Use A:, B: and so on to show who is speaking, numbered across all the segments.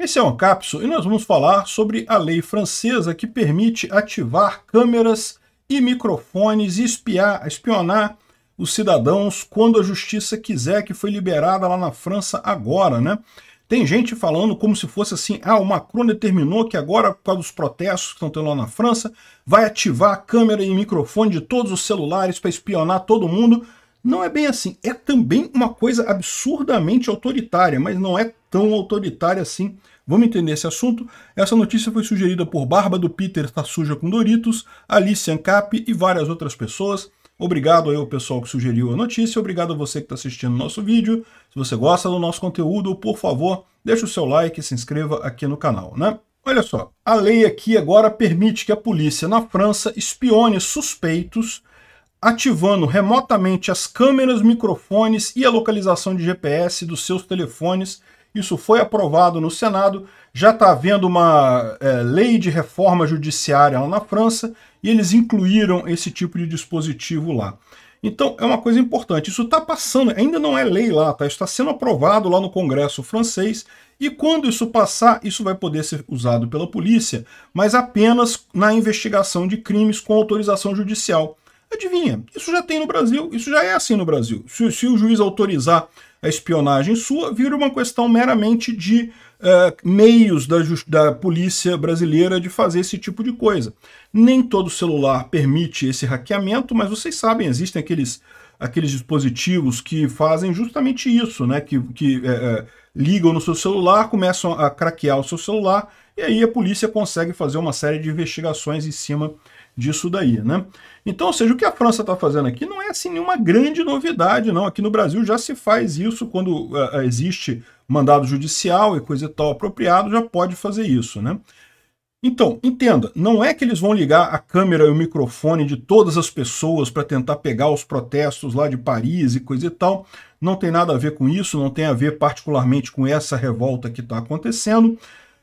A: Esse é um Capso e nós vamos falar sobre a lei francesa que permite ativar câmeras e microfones e espiar, espionar os cidadãos quando a justiça quiser, que foi liberada lá na França agora, né? Tem gente falando como se fosse assim, ah, o Macron determinou que agora, por causa dos protestos que estão tendo lá na França, vai ativar a câmera e microfone de todos os celulares para espionar todo mundo. Não é bem assim. É também uma coisa absurdamente autoritária, mas não é tão autoritária assim. Vamos entender esse assunto? Essa notícia foi sugerida por Barba do Peter tá suja com Doritos, Alice Ancap e várias outras pessoas. Obrigado aí ao pessoal que sugeriu a notícia, obrigado a você que está assistindo o nosso vídeo. Se você gosta do nosso conteúdo, por favor, deixa o seu like e se inscreva aqui no canal, né? Olha só, a lei aqui agora permite que a polícia na França espione suspeitos ativando remotamente as câmeras, microfones e a localização de GPS dos seus telefones isso foi aprovado no Senado, já está havendo uma é, lei de reforma judiciária lá na França e eles incluíram esse tipo de dispositivo lá. Então é uma coisa importante. Isso está passando, ainda não é lei lá, tá? está sendo aprovado lá no Congresso francês e quando isso passar, isso vai poder ser usado pela polícia, mas apenas na investigação de crimes com autorização judicial. Adivinha, isso já tem no Brasil, isso já é assim no Brasil. Se, se o juiz autorizar a espionagem sua, vira uma questão meramente de uh, meios da, da polícia brasileira de fazer esse tipo de coisa. Nem todo celular permite esse hackeamento, mas vocês sabem, existem aqueles aqueles dispositivos que fazem justamente isso, né? Que, que é, ligam no seu celular, começam a craquear o seu celular, e aí a polícia consegue fazer uma série de investigações em cima disso daí, né? Então, ou seja, o que a França está fazendo aqui não é assim nenhuma grande novidade, não. Aqui no Brasil já se faz isso quando uh, existe mandado judicial e coisa e tal apropriado, já pode fazer isso, né? Então, entenda, não é que eles vão ligar a câmera e o microfone de todas as pessoas para tentar pegar os protestos lá de Paris e coisa e tal. Não tem nada a ver com isso, não tem a ver particularmente com essa revolta que está acontecendo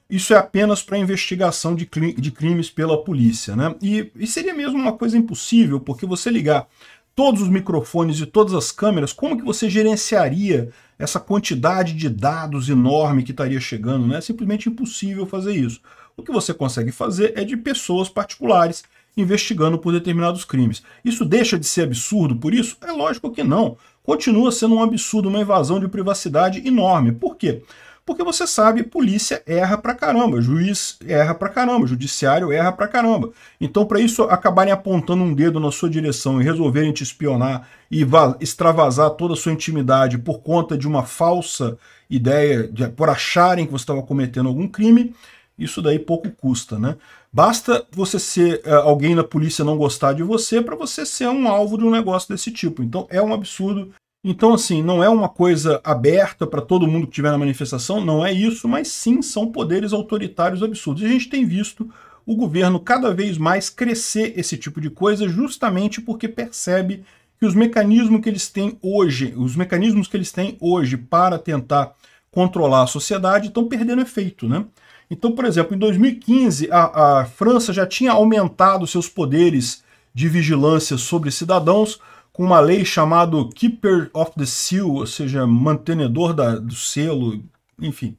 A: isso é apenas para investigação de, de, crimes pela polícia. Né? E, e seria mesmo uma coisa impossível, porque você ligar todos os microfones e todas as câmeras, como que você gerenciaria essa quantidade de dados enorme que estaria chegando? Né? É simplesmente impossível fazer isso. O que você consegue fazer é de pessoas particulares investigando por determinados crimes. Isso deixa de ser absurdo por isso? É lógico que não. Continua sendo um absurdo, uma invasão de privacidade enorme. Por quê? porque você sabe, polícia erra pra caramba, juiz erra pra caramba, judiciário erra pra caramba. Então, para isso acabarem apontando um dedo na sua direção e resolverem te espionar e extravasar toda a sua intimidade por conta de uma falsa ideia, de, por acharem que você estava cometendo algum crime, isso daí pouco custa, né? Basta você ser uh, alguém na polícia não gostar de você para você ser um alvo de um negócio desse tipo. Então é um absurdo então, assim, não é uma coisa aberta para todo mundo que estiver na manifestação, não é isso, mas sim são poderes autoritários absurdos. E a gente tem visto o governo cada vez mais crescer esse tipo de coisa, justamente porque percebe que os mecanismos que eles têm hoje, os mecanismos que eles têm hoje para tentar controlar a sociedade estão perdendo efeito, né? Então, por exemplo, em 2015, a, a França já tinha aumentado seus poderes de vigilância sobre cidadãos com uma lei chamada Keeper of the Seal, ou seja, mantenedor da, do selo, enfim,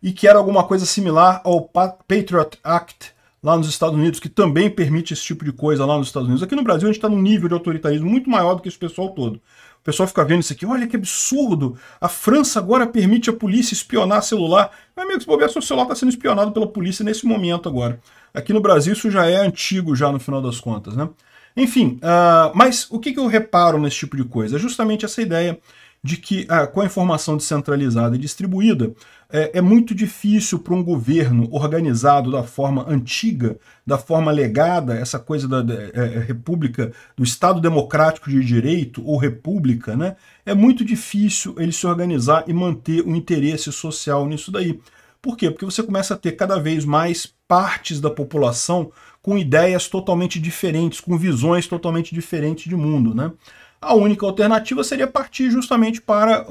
A: e que era alguma coisa similar ao Patriot Act lá nos Estados Unidos, que também permite esse tipo de coisa lá nos Estados Unidos. Aqui no Brasil a gente está num nível de autoritarismo muito maior do que esse pessoal todo. O pessoal fica vendo isso aqui, olha que absurdo, a França agora permite a polícia espionar celular. Meu amigo, se bobear, seu celular está sendo espionado pela polícia nesse momento agora. Aqui no Brasil isso já é antigo já no final das contas, né? Enfim, uh, mas o que, que, eu reparo nesse tipo de coisa? É justamente essa ideia de que uh, com a informação descentralizada e distribuída, é, é muito difícil para um governo organizado da forma antiga, da forma legada, essa coisa da, é, é, república, do Estado Democrático de Direito, ou república, né? É muito difícil ele se organizar e manter o um interesse social nisso daí. Por quê? Porque você começa a ter cada vez mais partes da população com ideias totalmente diferentes, com visões totalmente diferentes de mundo. Né? A única alternativa seria partir justamente para a,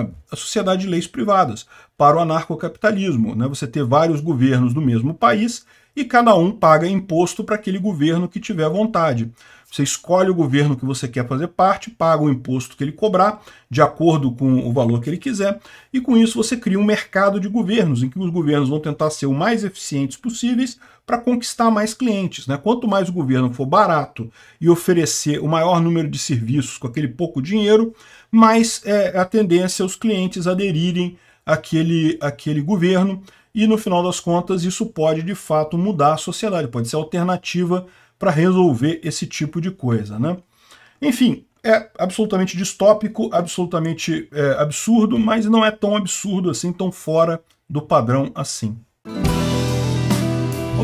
A: a, a sociedade de leis privadas, para o anarcocapitalismo. Né? Você ter vários governos do mesmo país e cada um paga imposto para aquele governo que tiver vontade. Você escolhe o governo que você quer fazer parte, paga o imposto que ele cobrar, de acordo com o valor que ele quiser, e com isso você cria um mercado de governos, em que os governos vão tentar ser o mais eficientes possíveis para conquistar mais clientes. Né? Quanto mais o governo for barato e oferecer o maior número de serviços com aquele pouco dinheiro, mais é a tendência é os clientes aderirem àquele, àquele governo e no final das contas isso pode de fato mudar a sociedade, pode ser alternativa para resolver esse tipo de coisa. Né? Enfim, é absolutamente distópico, absolutamente é, absurdo, mas não é tão absurdo assim, tão fora do padrão assim.